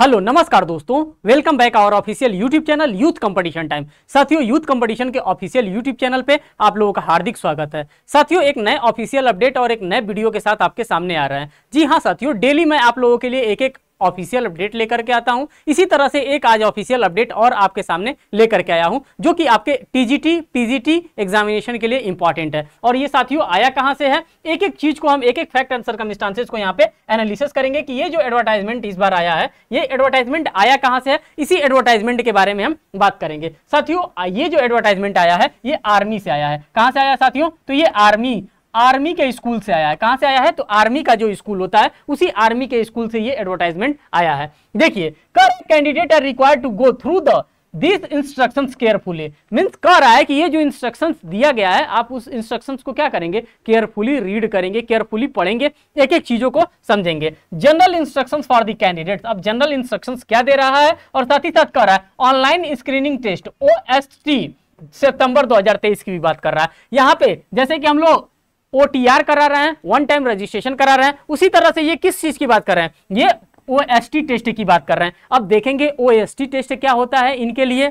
hello नमस्कार दोस्तों welcome back our official YouTube channel youth competition time साथियों youth competition के ऑफिशियल यूट्यूब चैनल पे आप लोगों का हार्दिक स्वागत है साथियों एक नए ऑफिशियल अपडेट और एक नए वीडियो के साथ आपके सामने आ रहे हैं जी हाँ साथियों डेली मैं आप लोगों के लिए एक एक ऑफिशियल अपडेट लेकर के आता हूं इसी तरह से एक आज ऑफिशियल अपडेट और आपके सामने लेकर के आया हूं जो कि आपके टीजीटी पीजीटी एग्जामिनेशन के लिए इंपॉर्टेंट है और ये साथियों आया कहां से है एक एक चीज को हम एक एक फैक्ट एंड सर्कमस्टांसेस को यहां पे एनालिसिस करेंगे कि ये जो एडवर्टाइजमेंट इस बार आया है ये एडवर्टाइजमेंट आया कहां से है इसी एडवर्टाइजमेंट के बारे में हम बात करेंगे साथियों ये जो एडवर्टाइजमेंट आया है ये आर्मी से आया है कहां से आया साथियों तो ये आर्मी आर्मी के स्कूल से आया है कहां से आया है तो आर्मी का जो स्कूल होता है उसी आर्मी के स्कूल से ये एडवर्टाइजमेंट आया है देखिए कब candidate are required to go through the this instruction carefully means कह रहा है कि ये जो इंस्ट्रक्शन दिया गया है आप उस इंस्ट्रक्शन को क्या करेंगे केयरफुली रीड करेंगे केयरफुली पढ़ेंगे एक एक चीजों को समझेंगे general instruction for the candidate अब जनरल इंस्ट्रक्शन क्या दे रहा है और साथ ही साथ कह रहा है ऑनलाइन स्क्रीनिंग टेस्ट ओ सितंबर 2023 की भी बात कर रहा है यहाँ पे जैसे कि हम लोग ओटीआर करा रहे हैं वन टाइम रजिस्ट्रेशन करा रहे हैं उसी तरह से ये किस चीज़ की बात कर रहे हैं ये ओ टेस्ट की बात कर रहे हैं अब देखेंगे ओ टेस्ट क्या होता है इनके लिए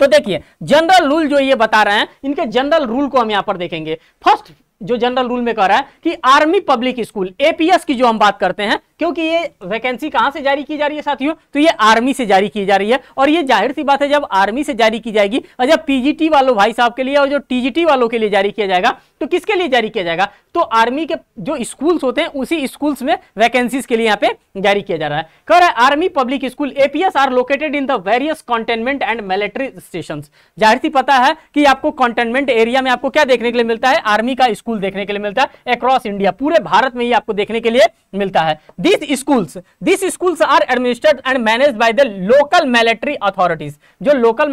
तो देखिए जनरल रूल जो ये बता रहे हैं इनके जनरल रूल को हम यहां पर देखेंगे फर्स्ट जो जनरल रूल में कह रहा है कि आर्मी पब्लिक स्कूल एपीएस की जो हम बात करते हैं क्योंकि ये वैकेंसी कहां से जारी की जा रही है साथियों तो ये आर्मी से जारी की जा रही है और ये जाहिर सी बात है जब आर्मी से जारी की जाएगी और जब पीजीटी वालों भाई साहब के लिए और जो टीजीटी वालों के लिए जारी किया जाएगा तो किसके लिए जारी किया जाएगा तो आर्मी के जो स्कूल्स होते हैं उसी स्कूल्स में वैकेंसीज के लिए यहाँ पे जारी किया जा रहा है कह रहा है Army public School APS are located in the various cantonment and military station जाहिर सी पता है कि आपको कॉन्टेनमेंट एरिया में आपको क्या देखने के लिए मिलता है आर्मी का स्कूल देखने के लिए मिलता है अक्रॉस इंडिया पूरे भारत में ही आपको देखने के लिए मिलता है this schools this schools are administered and manage by the local military authorities जो लोकल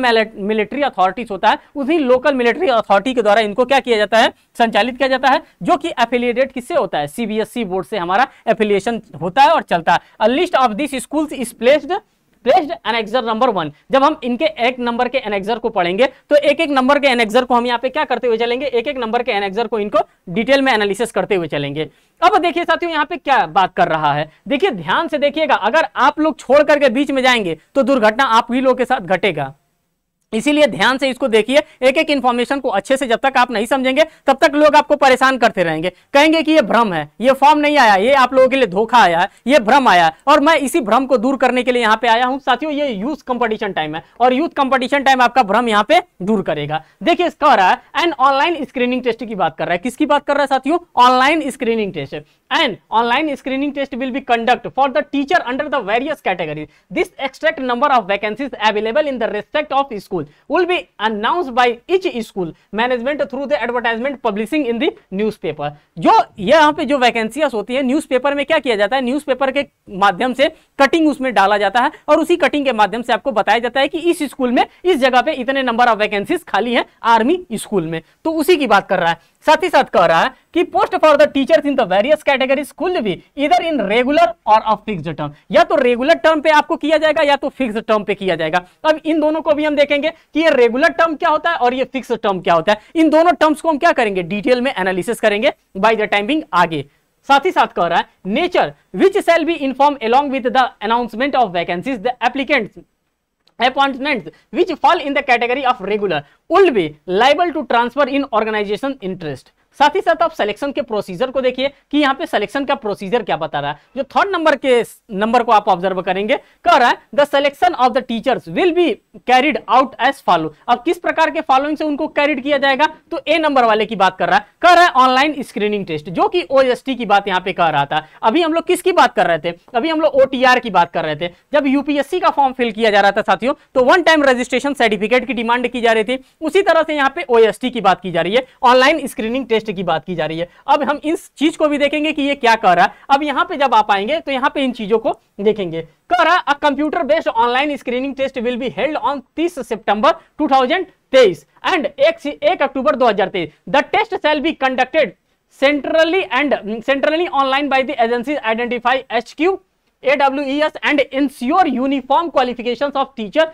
मिलिट्री अथॉरिटीज होता है उसी लोकल मिलिट्री अथॉरिटी के द्वारा इनको क्या किया जाता है संचालित किया जाता है जो कि एफिलिएटेड किससे होता है सीबीएसई बोर्ड e से हमारा एफिलिएशन होता है और चलता है list of this schools is placed based annexure number one जब हम इनके एक नंबर के एनेक्सर को पढ़ेंगे तो एक एक नंबर के एनेक्सर को हम यहाँ पे क्या करते हुए चलेंगे एक एक नंबर के एनेक्सर को इनको डिटेल में एनालिसिस करते हुए चलेंगे अब देखिए साथियों यहाँ पे क्या बात कर रहा है देखिए ध्यान से देखिएगा अगर आप लोग छोड़ करके बीच में जाएंगे तो दुर्घटना आप ही लोग के साथ घटेगा इसीलिए ध्यान से इसको देखिए एक एक इन्फॉर्मेशन को अच्छे से जब तक आप नहीं समझेंगे तब तक लोग आपको परेशान करते रहेंगे कहेंगे कि ये भ्रम है ये फॉर्म नहीं आया ये आप लोगों के लिए धोखा आया है ये भ्रम आया है और मैं इसी भ्रम को दूर करने के लिए यहाँ पे आया हूँ साथियों ये यूथ कंपटीशन टाइम है और यूथ कंपटीशन टाइम आपका भ्रम यहाँ पे दूर करेगा देखिए इसका रहा है एंड ऑनलाइन स्क्रीनिंग टेस्ट की बात कर रहा है किसकी बात कर रहा है साथियों online screening test and online screening test will be conduct for the teacher under the various category this extract number of vacancies available in the respect of school school will be announced by each school management through the advertisement publishing in the newspaper जो यहाँ पे जो वैकेंसियां होती है newspaper में क्या किया जाता है न्यूज़पेपर के माध्यम से कटिंग उसमें डाला जाता है और उसी कटिंग के माध्यम से आपको बताया जाता है कि इस स्कूल में इस जगह पे इतने नंबर ऑफ वैकेंसीज खाली है आर्मी स्कूल में तो उसी की बात कर रहा है साथ ही साथ कह रहा है कि post for the teachers in the various categories कुल भी इधर इन रेगुलर और अ फिक्स्ड टर्म या तो रेगुलर टर्म पे आपको किया जाएगा या तो फिक्स टर्म पे किया जाएगा अब इन दोनों को भी हम देखेंगे कि ये रेगुलर टर्म क्या होता है और ये फिक्स टर्म क्या होता है इन दोनों टर्म्स को हम क्या करेंगे डिटेल में एनालिसिस करेंगे बाई द टाइमिंग आगे साथ ही साथ कह रहा है nature which shall be inform along with the announcement of vacancies the applicants appointments which fall in the category of regular would be liable to transfer in organization interest साथ ही साथ आप सिलेक्शन के प्रोसीजर को देखिए कि यहाँ पे सिलेक्शन का प्रोसीजर क्या बता रहा है जो थर्ड नंबर के नंबर को आप ऑब्जर्व करेंगे कह रहा है the selection of the teachers will be carried out as follow अब किस प्रकार के फॉलोइंग से उनको कैरिड किया जाएगा तो ए नंबर वाले की बात कर रहा है कह रहा है ऑनलाइन स्क्रीनिंग टेस्ट जो कि ओ की बात यहाँ पे कह रहा था अभी हम लोग किसकी बात कर रहे थे अभी हम लोग ओ की बात कर रहे थे जब यूपीएससी का फॉर्म फिल किया जा रहा था साथियों तो वन टाइम रजिस्ट्रेशन सर्टिफिकेट की डिमांड की जा रही थी उसी तरह से यहाँ पे ओ की बात की जा रही है ऑनलाइन स्क्रीनिंग टेस्ट लिस्ट की बात की जा रही है अब हम इस चीज को भी देखेंगे कि ये क्या कह रहा है अब यहाँ पे जब आप आएंगे तो यहाँ पे इन चीजों को देखेंगे कह रहा है computer based online screening test will be held on तीस सितंबर टू एंड एक, एक अक्टूबर दो the test shall be conducted centrally centrally and centrally online by the agencies identify HQ, S and ensure uniform qualification of teacher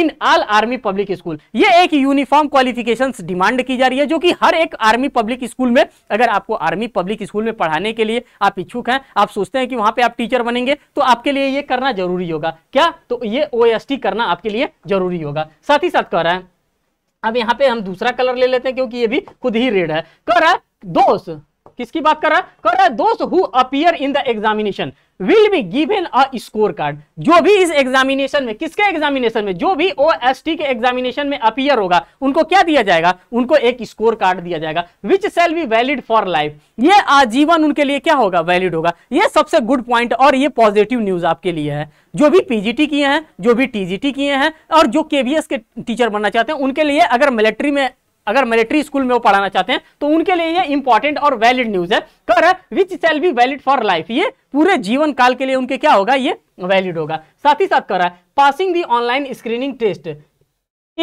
in all Army public School ये एक uniform qualification demand की जा रही है जो कि हर एक आर्मी पब्लिक स्कूल में अगर आपको आर्मी पब्लिक स्कूल में पढ़ाने के लिए आप इच्छुक हैं आप सोचते हैं कि वहां पे आप टीचर बनेंगे तो आपके लिए ये करना जरूरी होगा क्या तो ये ओ करना आपके लिए जरूरी होगा साथ ही साथ कह रहा है अब यहाँ पे हम दूसरा कलर ले लेते हैं क्योंकि ये भी खुद ही रेड है कह रहा है दोस्त किसकी बात कर रहा है कह रहा है दोस्त who appear in the examination will be given a score card जो भी इस एग्जामिनेशन में किसके एग्जामिनेशन में जो भी ओ के एग्जामिनेशन में अपियर होगा उनको क्या दिया जाएगा उनको एक स्कोर कार्ड दिया जाएगा which shall be valid for life ये आजीवन उनके लिए क्या होगा वैलिड होगा ये सबसे गुड पॉइंट और ये पॉजिटिव न्यूज आपके लिए है जो भी पीजीटी किए हैं जो भी टीजीटी किए हैं और जो केवीएस के टीचर बनना चाहते हैं उनके लिए अगर मिलिट्री में अगर मिलिट्री स्कूल में वो पढ़ाना चाहते हैं तो उनके लिए ये इंपॉर्टेंट और वैलिड न्यूज है कर है which shall be valid for life ये पूरे जीवन काल के लिए उनके क्या होगा ये वैलिड होगा साथ ही साथ कर रहा है passing the online screening test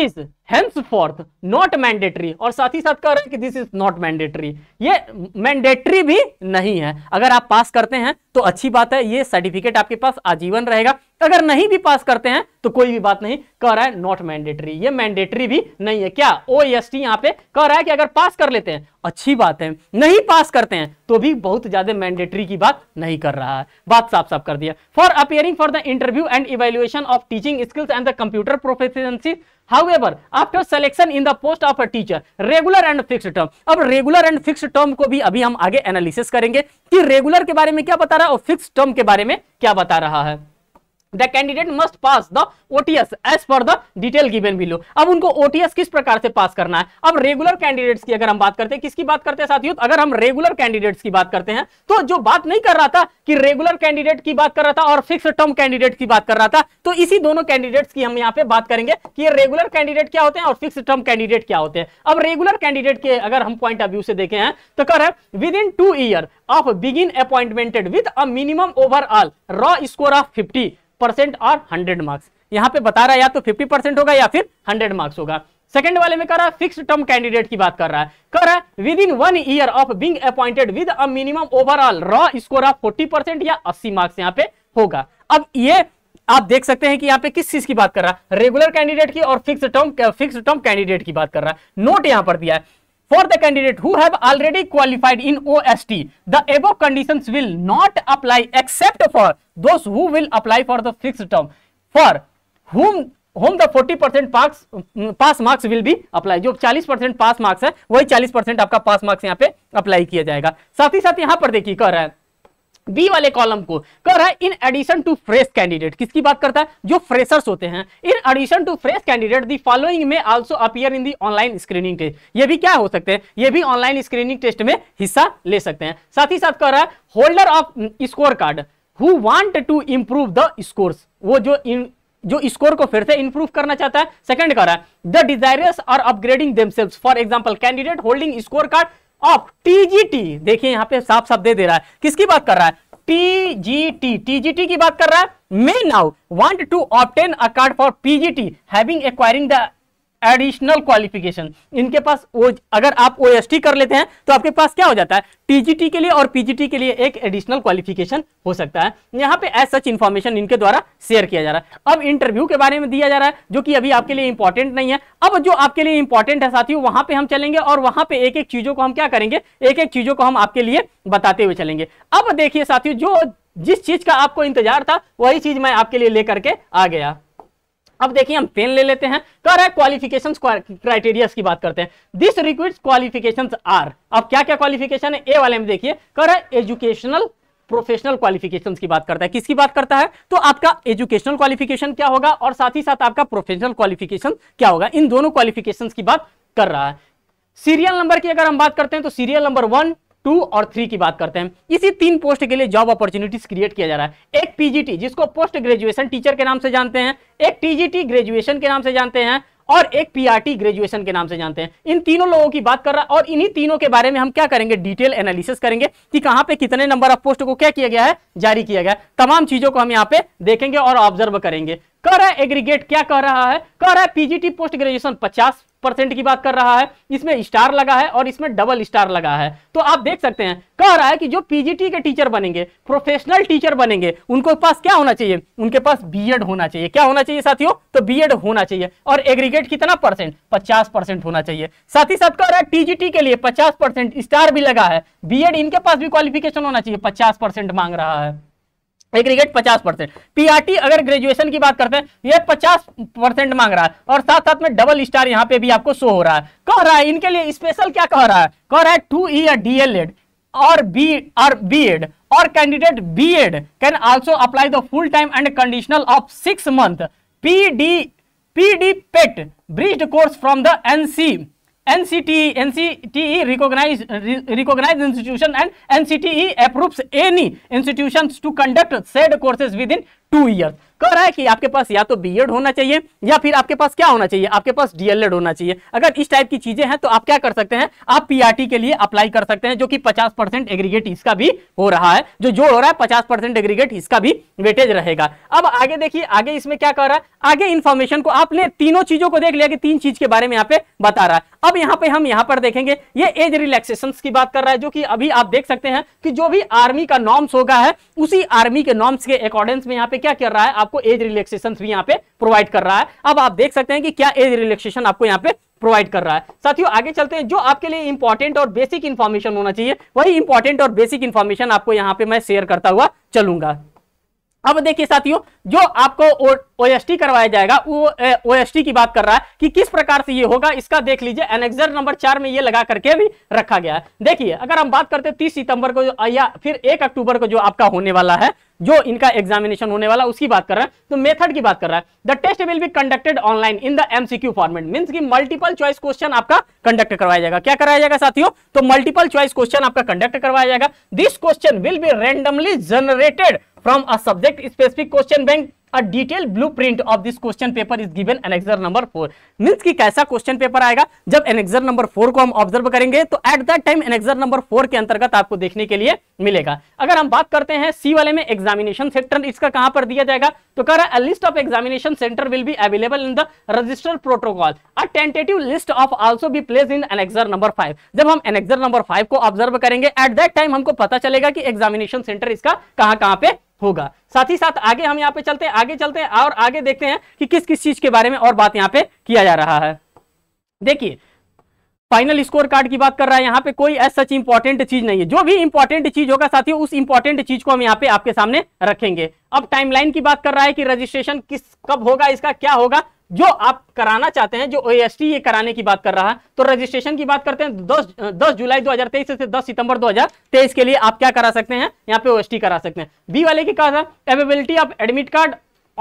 is henceforth not mandatory और साथ ही साथ कह रहे हैं कि दिस इज नॉट मैंडेटरी ये मैंडेटरी भी नहीं है अगर आप पास करते हैं तो अच्छी बात है ये सर्टिफिकेट आपके पास आजीवन रहेगा अगर नहीं भी पास करते हैं तो कोई भी बात नहीं कह रहा है नॉट मैंडेटरी ये मैंडेटरी भी नहीं है क्या ओ एस टी यहाँ पे कह रहा है कि अगर पास कर लेते हैं अच्छी बात है नहीं पास करते हैं तो भी बहुत ज्यादा मैंडेटरी की बात नहीं कर रहा है बात साफ साफ कर दिया for appearing for the interview and evaluation of teaching skills and the computer proficiency however after selection in the post of a teacher regular and fixed term अब regular and fixed term को भी अभी हम आगे analysis करेंगे कि regular के बारे में क्या बता रहा है और फिक्स टर्म के बारे में क्या बता रहा है the candidate must pass the OTS as per the detail given below अब उनको ओटीएस किस प्रकार से पास करना है अब रेगुलर कैंडिडेट्स की अगर हम बात करते हैं किसकी बात करते हैं साथियों अगर हम रेगुलर कैंडिडेट्स की बात करते हैं तो जो बात नहीं कर रहा था कि रेगुलर कैंडिडेट की बात कर रहा था और फिक्स टर्म कैंडिडेट की बात कर रहा था तो इसी दोनों कैंडिडेट्स की हम यहाँ पे बात करेंगे कि ये रेगुलर कैंडिडेट क्या होते हैं और फिक्स टर्म कैंडिडेट क्या होते हैं अब रेगुलर कैंडिडेट के अगर हम पॉइंट ऑफ व्यू से देखे हैं तो कर within two year of बिगिन appointed with a minimum overall raw score of fifty percent और हंड्रेड मार्क्स यहाँ पे बता रहा है या तो फिफ्टी परसेंट होगा या फिर हंड्रेड मार्क्स होगा सेकंड वाले में कर रहा है फिक्स टर्म कैंडिडेट की बात कर रहा है कर रहा है within one year of being appointed with a minimum overall raw score of forty percent या अस्सी मार्क्स यहाँ पे होगा अब ये आप देख सकते हैं कि यहाँ पे किस चीज की बात कर रहा है रेगुलर कैंडिडेट की और fix term fix term candidate की बात कर रहा है नोट यहाँ पर दिया है for the candidate who have already qualified in OST, the above conditions will not apply except for those who will apply for the fixed term for whom whom the 40 pass pass marks will be apply jo 40 pass marks hai wahi 40 aapka pass marks yahan pe apply kiya jayega sath hi sath yahan par पर देखिए raha hai B वाले column को कह रहा है in addition to fresh candidate किसकी बात करता है जो फ्रेशर्स होते हैं in addition to fresh candidate the following may also appear in the online screening test ये भी क्या हो सकते हैं ये भी ऑनलाइन स्क्रीनिंग टेस्ट में हिस्सा ले सकते हैं साथ ही साथ कह रहा है holder of score card who want to improve the scores वो जो इन जो स्कोर को फिर से इंप्रूव करना चाहता है सेकंड कह रहा है the desirous are upgrading themselves for example candidate holding score card of TGT देखिए यहां पे साफ साफ दे दे रहा है किसकी बात कर रहा है टीजीटी टीजीटी की बात कर रहा है may now want to obtain a card for PGT having acquiring the additional qualification इनके पास ओ अगर आप ओ कर लेते हैं तो आपके पास क्या हो जाता है टीजीटी के लिए और पीजीटी के लिए एक एडिशनल क्वालिफिकेशन हो सकता है यहाँ पे एज सच इन्फॉर्मेशन इनके द्वारा शेयर किया जा रहा है अब इंटरव्यू के बारे में दिया जा रहा है जो कि अभी आपके लिए इंपॉर्टेंट नहीं है अब जो आपके लिए इंपॉर्टेंट है साथियों वहां पे हम चलेंगे और वहां पे एक एक चीजों को हम क्या करेंगे एक एक चीजों को हम आपके लिए बताते हुए चलेंगे अब देखिए साथियों जो जिस चीज का आपको इंतजार था वही चीज मैं आपके लिए लेकर के आ गया अब देखिए हम पेन ले लेते हैं कह तो रहा है क्वालिफिकेशन क्राइटेरिया की बात करते हैं दिस रिक्विट क्वालिफिकेशन आर अब क्या क्या क्वालिफिकेशन है ए वाले में देखिए कह तो रहा है एजुकेशनल प्रोफेशनल क्वालिफिकेशंस की बात करता है किसकी बात करता है तो आपका एजुकेशनल क्वालिफिकेशन क्या होगा और साथ ही साथ आपका प्रोफेशनल क्वालिफिकेशन क्या होगा इन दोनों क्वालिफिकेशंस की बात कर रहा है सीरियल नंबर की अगर हम बात करते हैं तो सीरियल नंबर वन टू और थ्री की बात करते हैं इसी तीन पोस्ट के लिए जॉब अपॉर्चुनिटीज क्रिएट किया जा रहा है एक पीजीटी जिसको पोस्ट ग्रेजुएशन टीचर के नाम से जानते हैं एक टीजीटी ग्रेजुएशन के नाम से जानते हैं और एक पीआरटी ग्रेजुएशन के नाम से जानते हैं इन तीनों लोगों की बात कर रहा है और इन्हीं तीनों के बारे में हम क्या करेंगे डिटेल एनालिसिस करेंगे कि कहां पे कितने नंबर ऑफ पोस्ट को क्या किया गया है जारी किया गया है तमाम चीजों को हम यहाँ पे देखेंगे और ऑब्जर्व करेंगे कह रहा है एग्रीगेट क्या कह रहा है कह रहा है पीजीटी पोस्ट ग्रेजुएशन 50 परसेंट की बात कर रहा है इसमें स्टार लगा है और इसमें डबल स्टार लगा है तो आप देख सकते हैं कह रहा है कि जो पीजीटी के टीचर बनेंगे प्रोफेशनल टीचर बनेंगे उनको पास क्या होना चाहिए उनके पास बीएड होना चाहिए क्या होना चाहिए साथियों तो बीएड होना चाहिए और एग्रीगेट कितना परसेंट पचास परसेंट होना चाहिए साथ ही साथ कह रहा है टीजीटी के लिए पचास परसेंट स्टार भी लगा है बीएड इनके पास भी क्वालिफिकेशन होना चाहिए पचास परसेंट मांग रहा है एग्रीगेट 50 परसेंट पीआरटी अगर ग्रेजुएशन की बात करते हैं ये 50 परसेंट मांग रहा है और साथ साथ में डबल स्टार यहाँ पे भी आपको शो हो रहा है कह रहा है इनके लिए स्पेशल क्या कह रहा है कह रहा है टू ईयर डीएलएड और बी और बी एड और candidate B Ed can also apply the full time and conditional of six month P D P D pet bridge course from the NC NCTE, NCTE recognize, recognized institution and NCTE approves any institutions to conduct said courses within two year कह रहा है कि आपके पास या तो B होना चाहिए या फिर आपके पास क्या होना चाहिए आपके पास डीएलएड होना चाहिए अगर इस टाइप की चीजें हैं तो आप क्या कर सकते हैं आप पीआरटी के लिए अप्लाई कर सकते हैं जो कि 50 परसेंट एग्रीगेट इसका भी हो रहा है जो जोड़ हो रहा है 50 परसेंट एग्रीगेट इसका भी वेटेज रहेगा अब आगे देखिए आगे इसमें क्या कर रहा है आगे इन्फॉर्मेशन को आपने तीनों चीजों को देख लिया कि तीन चीज के बारे में यहाँ पे बता रहा है अब यहाँ पे हम यहाँ पर देखेंगे ये एज रिलैक्सेशन की बात कर रहा है जो कि अभी आप देख सकते हैं कि जो भी आर्मी का नॉर्म्स होगा है उसी आर्मी के नॉर्म्स के अकॉर्डेंस में यहाँ पे क्या कर रहा है आपको एज रिलैक्सेशन भी यहाँ पे प्रोवाइड कर रहा है अब आप देख सकते हैं कि क्या एज रिलैक्सेशन आपको यहाँ पे प्रोवाइड कर रहा है साथियों आगे चलते हैं जो आपके लिए इंपॉर्टेंट और बेसिक इन्फॉर्मेशन होना चाहिए वही इंपॉर्टेंट और बेसिक इन्फॉर्मेशन आपको यहाँ पे मैं शेयर करता हुआ चलूंगा अब देखिए साथियों जो आपको एस टी करवाया जाएगा वो टी की बात कर रहा है कि किस प्रकार से ये होगा इसका देख लीजिए एनेक्सर नंबर चार में ये लगा करके भी रखा गया है देखिए अगर हम बात करते हैं तीस सितंबर को या फिर एक अक्टूबर को जो आपका होने वाला है जो इनका एग्जामिनेशन होने वाला उसकी बात कर रहा है तो मेथड की बात कर रहा है the test will be conducted online in the MCQ format mean की मल्टीपल चॉइस क्वेश्चन आपका कंडक्ट करवाया जाएगा क्या कराया जाएगा साथियों तो मल्टीपल चॉइस क्वेश्चन आपका कंडक्ट करवाया जाएगा this question will be randomly generated from a subject specific question bank a detail blueprint of this question paper is given annexure number four means की कैसा क्वेश्चन पेपर आएगा जब annexure number four को हम observe करेंगे तो at that time annexure number four के अंतर्गत आपको देखने के लिए मिलेगा अगर हम बात करते हैं सी वाले में एग्जामिनेशन सेक्टर इसका कहां पर दिया जाएगा तो कह रहा है list of examination centre will be available in the register protocol a tentative list of also be place in annexure number five जब हम एनेक्सर नंबर फाइव को ऑब्जर्व करेंगे एट दैट टाइम हमको पता चलेगा कि एग्जामिनेशन सेंटर इसका कहां कहां पे होगा साथ ही साथ आगे हम यहाँ पे चलते हैं आगे चलते हैं और आगे देखते हैं कि किस किस चीज के बारे में और बात यहाँ पे किया जा रहा है देखिए फाइनल स्कोर कार्ड की बात कर रहा है यहाँ पे कोई ऐसा सच इंपॉर्टेंट चीज नहीं है जो भी इंपॉर्टेंट चीज होगा साथियों उस इंपॉर्टेंट चीज को हम यहाँ पे आपके सामने रखेंगे अब टाइमलाइन की बात कर रहा है कि रजिस्ट्रेशन किस कब होगा इसका क्या होगा जो आप कराना चाहते हैं जो ओएसटी ये कराने की बात कर रहा है तो रजिस्ट्रेशन की बात करते हैं तो दस दस जुलाई 2023 से 10 सितंबर 2023 के लिए आप क्या करा सकते हैं यहाँ पे टी करा सकते हैं बी वाले की कहा था ऑफ एडमिट कार्ड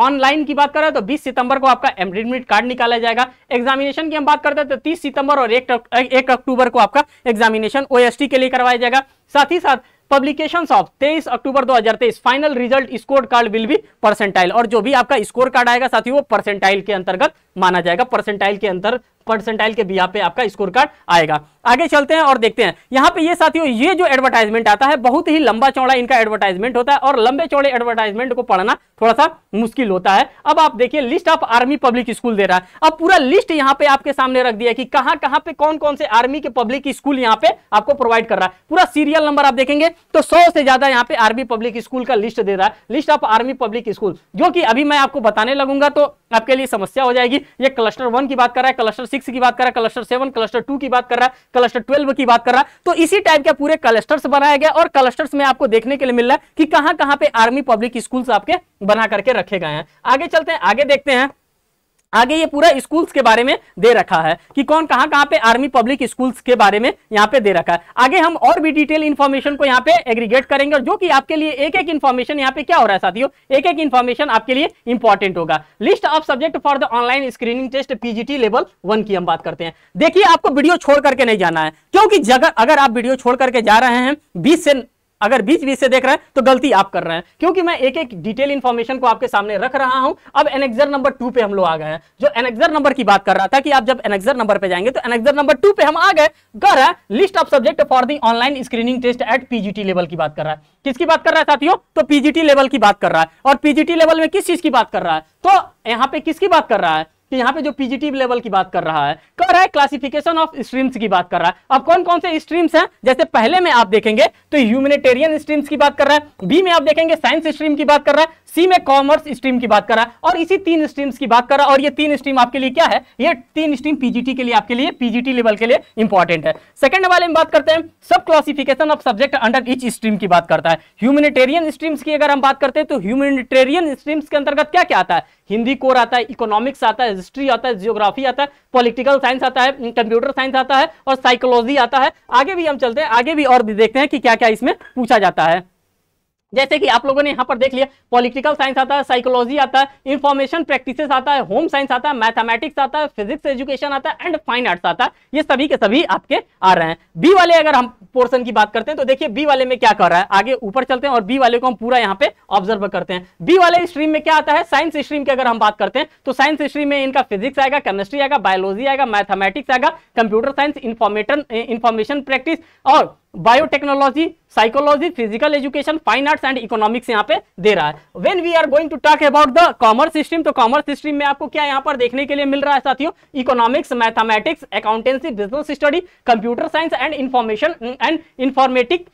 ऑनलाइन की बात करें तो 20 सितंबर को आपका एडमिट कार्ड निकाला जाएगा एग्जामिनेशन की हम बात करते हैं तो 30 सितंबर और 1 अक्टूबर को आपका एग्जामिनेशन ओएसटी के लिए करवाया जाएगा साथ ही साथ publication of 23 October 2023 final result score card will be percentile और जो भी आपका स्कोर कार्ड आएगा साथ ही वो परसेंटाइल के अंतर्गत माना जाएगा परसेंटाइल के अंदर परसेंटाइल के बिहा पे आपका स्कोर कार्ड आएगा आगे चलते हैं और देखते हैं यहाँ पे ये साथियों ये जो एडवर्टाइजमेंट आता है बहुत ही लंबा चौड़ा इनका एडवर्टाइजमेंट होता है और लंबे चौड़े एडवर्टाइजमेंट को पढ़ना थोड़ा सा मुश्किल होता है अब आप देखिए list of army public school दे रहा है अब पूरा लिस्ट यहाँ पे आपके सामने रख दिया कि कहाँ कहाँ पे कौन कौन से आर्मी के पब्लिक स्कूल यहाँ पे आपको प्रोवाइड कर रहा है पूरा सीरियल नंबर आप देखेंगे तो सौ से ज्यादा यहाँ पे आर्मी पब्लिक स्कूल का लिस्ट दे रहा है list of army public school जो कि अभी मैं आपको बताने लगूंगा तो आपके लिए समस्या हो जाएगी ये क्लस्टर वन की बात कर रहा है क्लस्टर सिक्स की बात कर रहा है क्लस्टर सेवन क्लस्टर टू की बात कर रहा है क्लस्टर ट्वेल्व की बात कर रहा है तो इसी टाइप का पूरे क्लस्टर्स बनाया गया और क्लस्टर्स में आपको देखने के लिए मिल रहा है कि कहां कहां पे आर्मी पब्लिक स्कूल्स आपके बना करके रखे गए हैं आगे चलते हैं आगे देखते हैं आगे ये पूरा स्कूल्स के बारे में दे रखा है कि कौन कहां कहां पे आर्मी पब्लिक स्कूल्स के बारे में यहां पे दे रखा है आगे हम और भी डिटेल इन्फॉर्मेशन को यहां पे एग्रीगेट करेंगे और जो कि आपके लिए एक एक इन्फॉर्मेशन यहां पे क्या हो रहा है साथियों एक एक इन्फॉर्मेशन आपके लिए इंपॉर्टेंट होगा list of subject for the online screening test PGT level one की हम बात करते हैं देखिए आपको वीडियो छोड़ करके नहीं जाना है क्योंकि अगर आप वीडियो छोड़ करके जा रहे हैं बीस से अगर बीच बीच से देख रहे हैं तो गलती आप कर रहे हैं क्योंकि मैं एक एक डिटेल इन्फॉर्मेशन को आपके सामने रख रहा हूं अब एनेक्जर नंबर टू पे हम लोग आ गए हैं जो एनेक्जर नंबर की बात कर रहा था कि आप जब एनेक्जर नंबर पे जाएंगे तो एनेक्जर नंबर टू पे हम आ गए कर रहा है list of subject for the online screening test at PGT level की बात कर रहा है किसकी बात कर रहा है साथियों तो पीजीटी लेवल की बात कर रहा है और पीजीटी लेवल में किस चीज की बात कर रहा है तो यहाँ पे किसकी बात कर रहा है कि यहाँ पे जो पीजीटी लेवल की बात कर रहा है कह रहा है क्लासिफिकेशन ऑफ स्ट्रीम्स की बात कर रहा है अब कौन कौन से स्ट्रीम्स हैं जैसे पहले में आप देखेंगे तो ह्यूमनिटेरियन स्ट्रीम्स की बात कर रहा है बी में आप देखेंगे साइंस स्ट्रीम की बात कर रहा है सी में कॉमर्स स्ट्रीम की बात करा और इसी तीन स्ट्रीम्स की बात करा और ये तीन स्ट्रीम आपके लिए क्या है ये तीन स्ट्रीम पीजीटी के लिए आपके लिए पीजीटी लेवल के लिए इंपॉर्टेंट है सेकंड वाले में बात करते हैं सब classification of subject under each stream की बात करता है ह्यूमनिटेरियन स्ट्रीम्स की अगर हम बात करते हैं तो ह्यूमनिटेरियन स्ट्रीम्स के अंतर्गत क्या क्या आता है हिंदी कोर आता है इकोनॉमिक्स आता है हिस्ट्री आता है जियोग्राफी आता है पॉलिटिकल साइंस आता है कंप्यूटर साइंस आता है और साइकोलॉजी आता है आगे भी हम चलते हैं आगे भी और भी देखते हैं कि क्या क्या इसमें पूछा जाता है जैसे कि आप लोगों ने यहाँ पर देख लिया पॉलिटिकल साइंस आता है साइकोलॉजी आता है इन्फॉर्मेशन प्रैक्टिसेस आता है होम साइंस आता है मैथमेटिक्स आता है फिजिक्स एजुकेशन आता है एंड फाइन आर्ट्स आता है ये सभी के सभी आपके आ रहे हैं बी वाले अगर हम पोर्सन की बात करते हैं तो देखिए बी वाले में क्या कर रहा है आगे ऊपर चलते हैं और बी वाले को हम पूरा यहाँ पे ऑब्जर्व करते हैं बी वाले स्ट्रीम में क्या आता है साइंस स्ट्रीम की अगर हम बात करते हैं तो साइंस स्ट्रीम में इनका फिजिक्स आएगा केमिस्ट्री आएगा बायोलॉजी आएगा मैथमेटिक्स आएगा computer science information information practice और biotechnology psychology physical education fine arts and economics यहाँ पे दे रहा है when we are going to talk about the commerce stream तो कॉमर्स स्ट्रीम में आपको क्या यहाँ पर देखने के लिए मिल रहा है साथियों economics mathematics accountancy business study computer science and information and informatic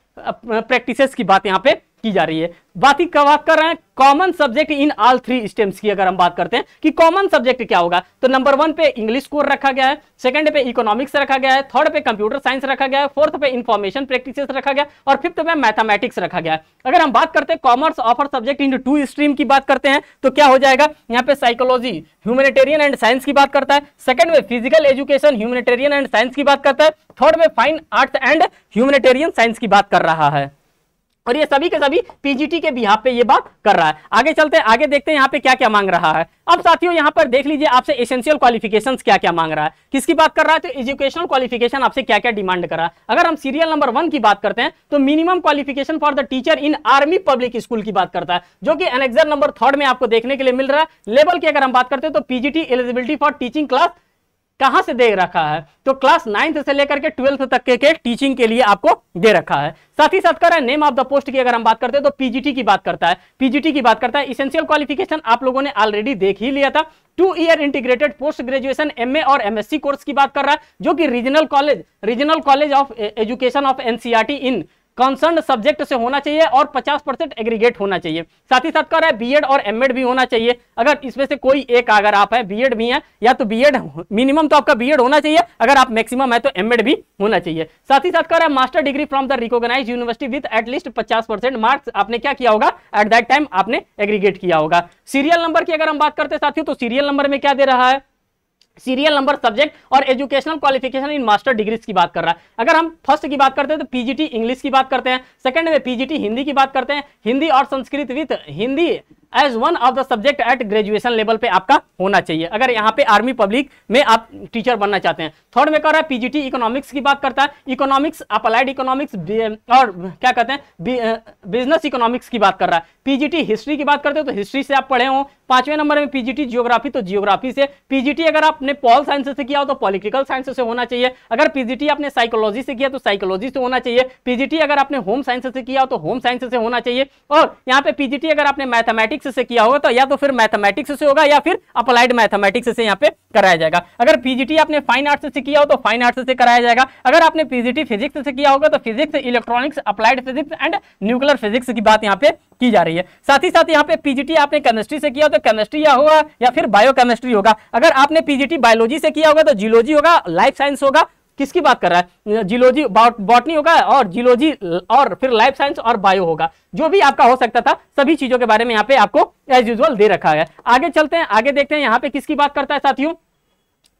practices की बात यहाँ पे की जा रही है बात ही बात कर रहे हैं common subject in all three stems की अगर हम बात करते हैं कि कॉमन सब्जेक्ट क्या होगा तो नंबर वन पे इंग्लिश कोर रखा गया है सेकंड पे इकोनॉमिक्स रखा गया है थर्ड पे कंप्यूटर साइंस रखा गया है फोर्थ पे इंफॉर्मेशन प्रैक्टिस रखा गया और फिफ्थ पे मैथमेटिक्स रखा गया है अगर हम बात करते हैं commerce offer subject in two stream की बात करते हैं तो क्या हो जाएगा यहाँ पे साइकोलॉजी ह्यूमेटेरियन एंड साइंस की बात करता है सेकंड में physical education humanitarian and science की बात करता है थर्ड में fine arts and humanitarian science की बात कर रहा है और ये सभी के सभी पीजीटी के बिहाफ पे ये बात कर रहा है आगे चलते हैं आगे देखते हैं यहाँ पे क्या क्या मांग रहा है अब साथियों यहाँ पर देख लीजिए आपसे एसेंशियल क्वालिफिकेशन क्या क्या मांग रहा है किसकी बात कर रहा है तो एजुकेशनल क्वालिफिकेशन आपसे क्या क्या डिमांड कर रहा है अगर हम सीरियल नंबर वन की बात करते हैं तो minimum qualification for the teacher in army public school की बात करता है जो कि एनेक्जर नंबर थर्ड में आपको देखने के लिए मिल रहा है लेवल की अगर हम बात करते हैं तो PGT eligibility for teaching class कहां से दे रखा है तो क्लास नाइन्थ से लेकर के ट्वेल्थ तक के, के टीचिंग के लिए आपको दे रखा है साथ ही साथ कर रहा है नेम ऑफ द पोस्ट की अगर हम बात करते हैं तो पीजीटी की बात करता है पीजीटी की बात करता है इसेंशियल क्वालिफिकेशन आप लोगों ने ऑलरेडी देख ही लिया था two year integrated post graduation M और एमएससी कोर्स की बात कर रहा है जो कि regional college regional college of education of NCERT in concern subject से होना चाहिए और 50 परसेंट एग्रीगेट होना चाहिए साथ ही साथ कह रहा है बीएड और एमएड भी होना चाहिए अगर इसमें से कोई एक अगर आप है बीएड भी है या तो बीएड मिनिमम तो आपका बीएड होना चाहिए अगर आप मैक्सिमम है तो एमएड भी होना चाहिए साथ ही साथ कह रहा है master degree from the recognize university with at least पचास मार्क्स आपने क्या किया होगा एट दैट टाइम आपने एग्रीगेट किया होगा सीरियल नंबर की अगर हम बात करते साथियों तो सीरियल नंबर में क्या दे रहा है सीरियल नंबर सब्जेक्ट और educational qualification in master degrees की बात कर रहा है अगर हम फर्स्ट की बात करते हैं तो पीजीटी इंग्लिश की बात करते हैं सेकंड में पीजीटी हिंदी की बात करते हैं हिंदी और Sanskrit with Hindi as one of the subject at graduation level पे आपका होना चाहिए अगर यहाँ पे आर्मी पब्लिक में आप टीचर बनना चाहते हैं थर्ड में कह रहा है पीजीटी इकोनॉमिक्स की बात करता है इकोनॉमिक्स अप्लाइड इकोनॉमिक्स और क्या कहते हैं बिजनेस इकोनॉमिक्स की बात कर रहा है पीजीटी हिस्ट्री की बात करते हो तो हिस्ट्री से आप पढ़े हो पांचवें नंबर में पीजीटी जियोग्राफी तो जियोग्राफी से पीजीटी अगर आपने पॉल साइंस से किया हो तो पॉलिटिकल साइंस से होना चाहिए अगर पीजीटी आपने साइकोलॉजी से किया तो साइकोलॉजी से होना चाहिए पीजीटी अगर आपने होम साइंस से किया हो तो होम साइंस से होना चाहिए और यहाँ पे पीजीटी अगर आपने मैथमेटिक्स मैथमेटिक्स से किया होगा तो या तो फिर मैथमेटिक्स से होगा या फिर अप्लाइड मैथमेटिक्स से यहाँ पे कराया जाएगा अगर पीजीटी आपने फाइन आर्ट्स से किया हो तो फाइन आर्ट्स से कराया जाएगा अगर आपने पीजीटी फिजिक्स से किया होगा तो physics electronics applied physics and nuclear physics की बात यहाँ पे की जा रही है साथ ही साथ यहाँ पे पीजीटी आपने केमिस्ट्री से किया हो तो केमिस्ट्री या होगा या फिर बायो केमिस्ट्री होगा अगर आपने पीजीटी बायोलॉजी से किया होगा तो जियोलॉजी होगा लाइफ साइंस होगा किसकी बात कर रहा है जियोलॉजी बॉटनी होगा और जियोलॉजी और फिर लाइफ साइंस और बायो होगा जो भी आपका हो सकता था सभी चीजों के बारे में यहाँ पे आपको एज यूजल दे रखा है आगे चलते हैं आगे देखते हैं यहाँ पे किसकी बात करता है साथियों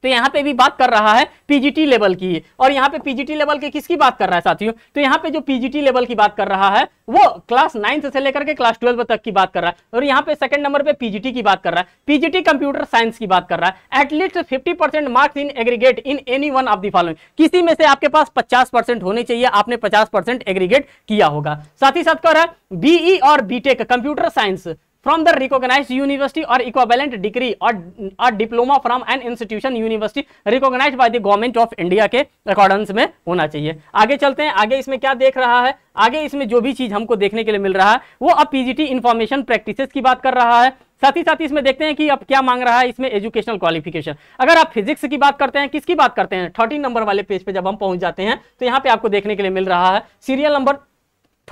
तो यहाँ पे भी बात कर रहा है पीजीटी लेवल की और यहाँ पे पीजीटी लेवल के किसकी बात कर रहा है साथियों तो यहाँ पे जो पीजीटी लेवल की बात कर रहा है वो क्लास नाइन्थ से लेकर के क्लास ट्वेल्व तक की बात कर रहा है और यहाँ पे सेकंड नंबर पे पीजीटी की बात कर रहा है पीजीटी कंप्यूटर साइंस की बात कर रहा है at least fifty percent marks in aggregate in any one of the following किसी में से आपके पास पचास परसेंट होने चाहिए आपने पचास परसेंट एग्रीगेट किया होगा साथ ही साथ कर रहा है बीई e और BTech computer science from the recognize university और equivalent डिग्री और diploma from an institution university university by the government of India के accordance में होना चाहिए आगे चलते हैं आगे इसमें क्या देख रहा है आगे इसमें जो भी चीज हमको देखने के लिए मिल रहा है वो अब पीजीटी इन्फॉर्मेशन प्रैक्टिस की बात कर रहा है साथ ही साथ इसमें देखते हैं कि अब क्या मांग रहा है इसमें एजुकेशनल क्वालिफिकेशन अगर आप फिजिक्स की बात करते हैं किसकी बात करते हैं थर्टीन नंबर वाले पेज पे जब हम पहुंच जाते हैं तो यहाँ पे आपको देखने के लिए मिल रहा है सीरियल नंबर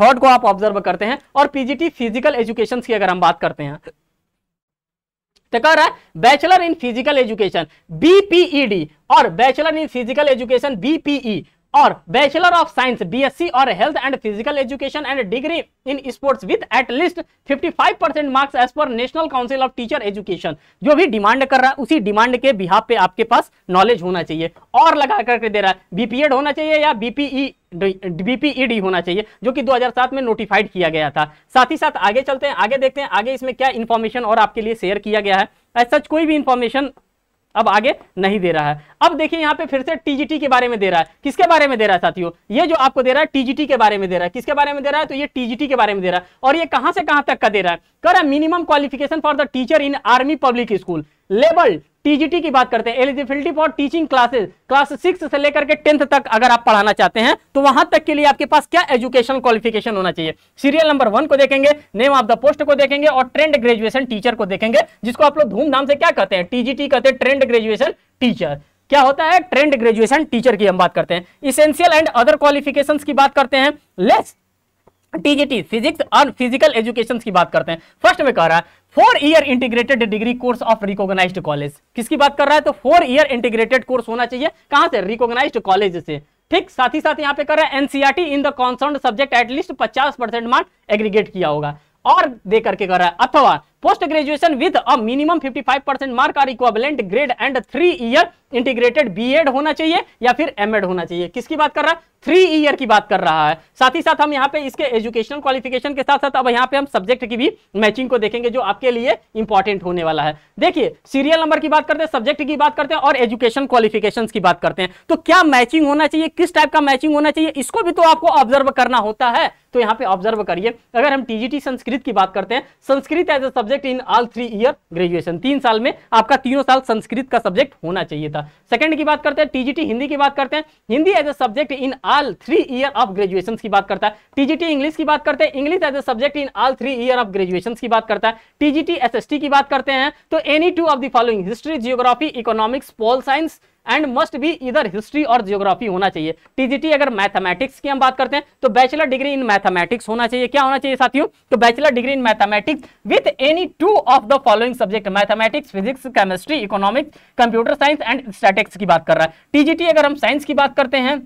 थर्ड को आप ऑब्जर्व करते हैं और पीजीटी फिजिकल एजुकेशन की अगर हम बात करते हैं तो कह रहा है bachelor in physical education BPEd और bachelor in physical education BPE और बैचलर ऑफ साइंस बीएससी और health and physical education and degree in sports with at least 55 percent marks as per national council of teacher education जो भी demand कर रहा है उसी demand के बिहाब पे आपके पास नॉलेज होना चाहिए और लगा करके दे रहा है बीपीएड होना चाहिए या बीपीई डीपीईडी e होना चाहिए जो कि 2007 में नोटिफाइड किया गया था साथ ही साथ आगे चलते हैं आगे देखते हैं आगे इसमें क्या इंफॉर्मेशन और आपके लिए शेयर किया गया है एज सच कोई भी इंफॉर्मेशन अब आगे नहीं दे रहा है अब देखिए यहां पे फिर से टीजीटी के बारे में दे रहा है किसके बारे में दे रहा है साथियों ये जो आपको दे रहा है टीजीटी के बारे में दे रहा है किसके बारे में दे रहा है तो ये टीजीटी के बारे में दे रहा है और ये कहां से कहां तक का दे रहा है कर minimum qualification for the teacher in army public school लेबल टीजीटी की बात करते हैं eligibility for teaching classes class six से लेकर के टेंथ तक अगर आप पढ़ाना चाहते हैं तो वहां तक के लिए आपके पास क्या एजुकेशन क्वालिफिकेशन होना चाहिए सीरियल नंबर वन को देखेंगे नेम ऑफ द पोस्ट को देखेंगे और ट्रेंड ग्रेजुएशन टीचर को देखेंगे जिसको आप लोग धूमधाम से क्या कहते हैं टीजीटी कहते हैं ट्रेंड ग्रेजुएशन टीचर क्या होता है ट्रेंड ग्रेजुएशन टीचर की हम बात करते हैं इसेंशियल एंड अदर क्वालिफिकेशन की बात करते हैं लेस टीजीटी फिजिक्स और फिजिकल एजुकेशन की बात करते हैं फर्स्ट में कह रहा है four year integrated degree course of recognize college किसकी बात कर रहा है तो फोर ईयर इंटीग्रेटेड कोर्स होना चाहिए कहां से रिकॉग्नाइज कॉलेज से ठीक साथ ही साथ यहाँ पे कर रहा है NCERT in the concern subject at least 50 percent mark aggregate किया होगा और दे करके कर रहा है अथवा post graduation with a minimum 55 percent mark or equivalent grade and three year integrated BEd होना चाहिए या फिर एमएड होना चाहिए किसकी बात कर रहा है थ्री ईयर की बात कर रहा है साथ ही साथ हम यहाँ पे इसके एजुकेशनल क्वालिफिकेशन के साथ साथ अब यहाँ पे हम सब्जेक्ट की भी मैचिंग को देखेंगे जो आपके लिए इंपॉर्टेंट होने वाला है देखिए सीरियल नंबर की बात करते हैं सब्जेक्ट की बात करते हैं और एजुकेशन क्वालिफिकेशन की बात करते हैं तो क्या मैचिंग होना चाहिए किस टाइप का मैचिंग होना चाहिए इसको भी तो आपको ऑब्जर्व करना होता है तो यहाँ पे ऑब्जर्व करिए अगर हम टीजीटी संस्कृत की बात करते हैं Sanskrit as a subject in all three year graduation तीन साल में आपका तीनों साल संस्कृत का सब्जेक्ट होना चाहिए था सेकंड की बात करते हैं टीजीटी हिंदी की बात करते हैं Hindi as a subject in all three year of graduation की बात करता है टीजीटी इंग्लिश की बात करते हैं English as a subject in all three year of graduation की बात करता है टीजीटी एस की बात करते हैं तो any two of the following history geography economics pol science and must भी इधर हिस्ट्री और जियोग्राफी होना चाहिए टीजीटी अगर मैथमेटिक्स की हम बात करते हैं तो बैचलर डिग्री इन मैथमेटिक्स होना चाहिए क्या होना चाहिए साथियों तो bachelor degree in mathematics with any two of the following subject mathematics physics chemistry economics computer science and statics की बात कर रहा है टीजीटी अगर हम साइंस की बात करते हैं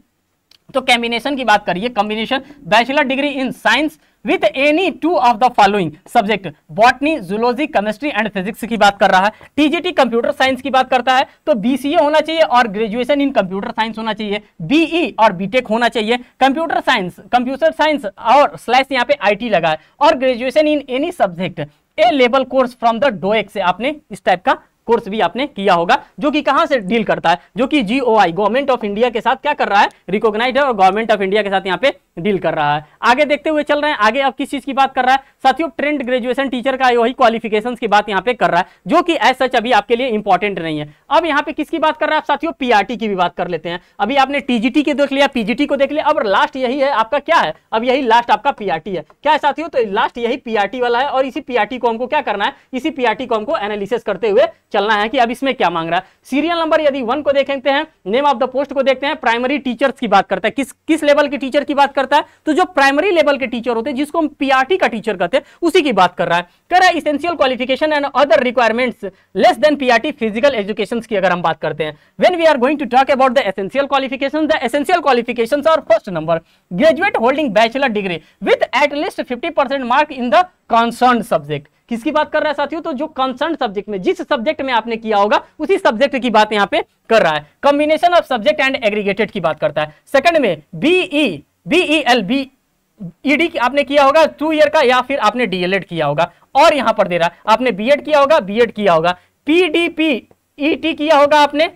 तो कैम्बिनेशन की बात करिए combination bachelor degree in science with any two of the following subject botany zoology chemistry and physics की बात कर रहा है टीजीटी कंप्यूटर साइंस की बात करता है तो बीसीए होना चाहिए और ग्रेजुएशन इन कंप्यूटर साइंस होना चाहिए बीई e और बीटेक होना चाहिए कंप्यूटर साइंस कंप्यूटर साइंस और स्लैश यहाँ पे आईटी लगा है और graduation in any subject A level course from the DOEACC से आपने इस टाइप का कोर्स भी आपने किया होगा जो कि कहां से डील करता है जो कि जीओआई गवर्नमेंट ऑफ इंडिया के साथ क्या कर रहा है रिकॉग्नाइज है और गवर्नमेंट ऑफ इंडिया के साथ यहां पे डील कर रहा है आगे देखते हुए चल रहे हैं आगे अब किस चीज की बात कर रहा है साथियों ट्रेंड ग्रेजुएशन टीचर का वही क्वालिफिकेशंस की बात यहाँ पे कर रहा है जो कि एज सच अभी आपके लिए इंपॉर्टेंट नहीं है अब यहाँ पे किसकी बात कर रहा है आप साथियों पीआरटी की भी बात कर लेते हैं अभी आपने टीजीटी के देख लिया पीजीटी को देख लिया अब लास्ट यही है आपका क्या है अब यही लास्ट आपका पीआरटी है क्या है साथियों तो लास्ट यही पीआरटी वाला है और इसी पीआरटी को हमको क्या करना है इसी पीआरटी को हमको एनालिसिस करते हुए चलना है कि अब इसमें क्या मांग रहा है सीरियल नंबर यदि वन को देखते हैं नेम ऑफ द पोस्ट को देखते हैं प्राइमरी टीचर्स की बात करता है किस किस लेवल के टीचर की बात करते करता है तो जो प्राइमरी लेवल के टीचर होते हैं जिसको हम पीआरटी का टीचर कहते हैं उसी की बात कर रहा है कह रहा है essential qualification and other requirements less than PRT physical education की अगर हम बात करते हैं when we are going to talk about the essential qualification the essential qualification और first number graduate holding bachelor degree with at least fifty percent mark in the concern subject किसकी बात कर रहा है साथियों तो जो कंसर्न सब्जेक्ट में जिस सब्जेक्ट में आपने किया होगा उसी सब्जेक्ट की बात यहां पे कर रहा है combination of subject and aggregated की बात करता है सेकंड में BE BE L B Ed आपने किया होगा टू ईयर का या फिर आपने डीएलएड किया होगा और यहां पर दे रहा आपने बीएड किया होगा बीएड किया होगा पीडीपी ईटी e किया होगा आपने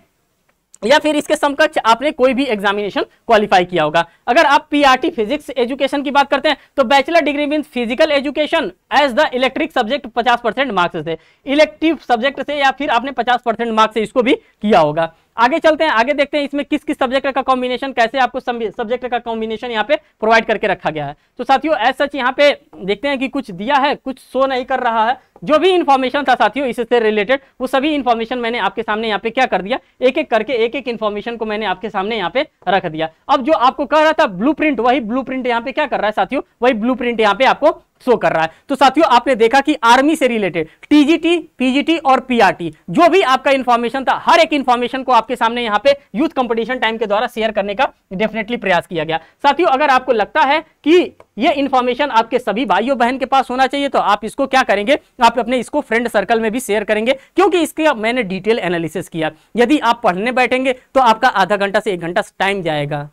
या फिर इसके समकक्ष आपने कोई भी एग्जामिनेशन क्वालिफाई किया होगा अगर आप पीआरटी फिजिक्स एजुकेशन की बात करते हैं तो bachelor degree mean physical education as the electric subject 50 percent marks से इलेक्टिव सब्जेक्ट से या फिर आपने 50 परसेंट मार्क्स से इसको भी किया होगा आगे चलते हैं आगे देखते हैं इसमें किस किस सब्जेक्ट का कॉम्बिनेशन कैसे आपको सब्जेक्ट का कॉम्बिनेशन यहाँ पे प्रोवाइड करके रखा गया है तो साथियों एज सच यहाँ पे देखते हैं कि कुछ दिया है कुछ शो नहीं कर रहा है जो भी इन्फॉर्मेशन था साथियों इससे रिलेटेड वो सभी इन्फॉर्मेशन मैंने आपके सामने यहाँ पे क्या कर दिया एक एक करके एक एक इन्फॉर्मेशन को मैंने आपके सामने यहाँ पे रख दिया अब जो आपको कह रहा था ब्लू वही ब्लू प्रिंट यहाँ पे क्या कर रहा है साथियों वही ब्लू प्रिंट यहाँ पे आपको शो कर रहा है तो साथियों आपने देखा कि आर्मी से रिलेटेड टीजीटी पीजीटी और पीआरटी जो भी आपका इंफॉर्मेशन था हर एक इंफॉर्मेशन को आपके सामने यहां पे यूथ कंपटीशन टाइम के द्वारा शेयर करने का डेफिनेटली प्रयास किया गया साथियों अगर आपको लगता है कि ये इन्फॉर्मेशन आपके सभी भाइयों बहन के पास होना चाहिए तो आप इसको क्या करेंगे आप अपने इसको फ्रेंड सर्कल में भी शेयर करेंगे क्योंकि इसके मैंने डिटेल एनालिसिस किया यदि आप पढ़ने बैठेंगे तो आपका आधा घंटा से एक घंटा टाइम जाएगा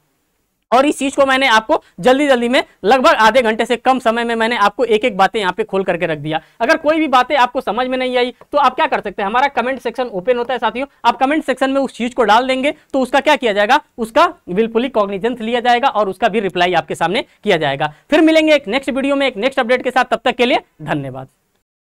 और इस चीज को मैंने आपको जल्दी जल्दी में लगभग आधे घंटे से कम समय में मैंने आपको एक एक बातें यहाँ पे खोल करके रख दिया अगर कोई भी बातें आपको समझ में नहीं आई तो आप क्या कर सकते हैं हमारा कमेंट सेक्शन ओपन होता है साथियों आप कमेंट सेक्शन में उस चीज को डाल देंगे तो उसका क्या किया जाएगा उसका विलफुली कॉग्निजेंस लिया जाएगा और उसका भी रिप्लाई आपके सामने किया जाएगा फिर मिलेंगे एक नेक्स्ट वीडियो में एक नेक्स्ट अपडेट के साथ तब तक के लिए धन्यवाद